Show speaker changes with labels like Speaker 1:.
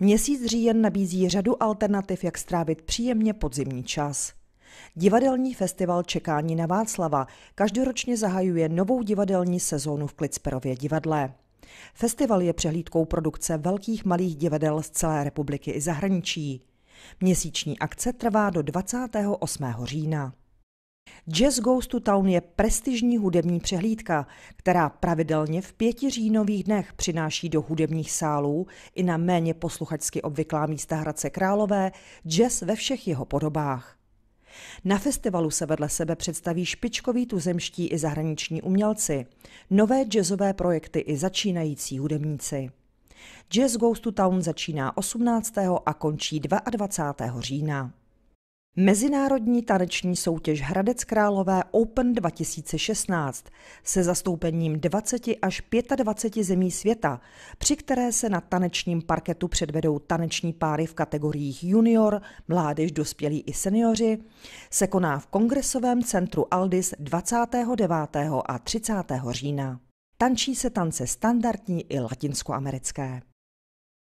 Speaker 1: Měsíc říjen nabízí řadu alternativ, jak strávit příjemně podzimní čas. Divadelní festival Čekání na Václava každoročně zahajuje novou divadelní sezónu v Klicperově divadle. Festival je přehlídkou produkce velkých malých divadel z celé republiky i zahraničí. Měsíční akce trvá do 28. října. Jazz Goes to Town je prestižní hudební přehlídka, která pravidelně v pěti říjnových dnech přináší do hudebních sálů i na méně posluchačsky obvyklá místa Hradce Králové jazz ve všech jeho podobách. Na festivalu se vedle sebe představí špičkoví tuzemští i zahraniční umělci, nové jazzové projekty i začínající hudebníci. Jazz Goes to Town začíná 18. a končí 22. října. Mezinárodní taneční soutěž Hradec Králové Open 2016 se zastoupením 20 až 25 zemí světa, při které se na tanečním parketu předvedou taneční páry v kategoriích junior, mládež, dospělí i seniori, se koná v Kongresovém centru Aldis 29. a 30. října. Tančí se tance standardní i latinskoamerické.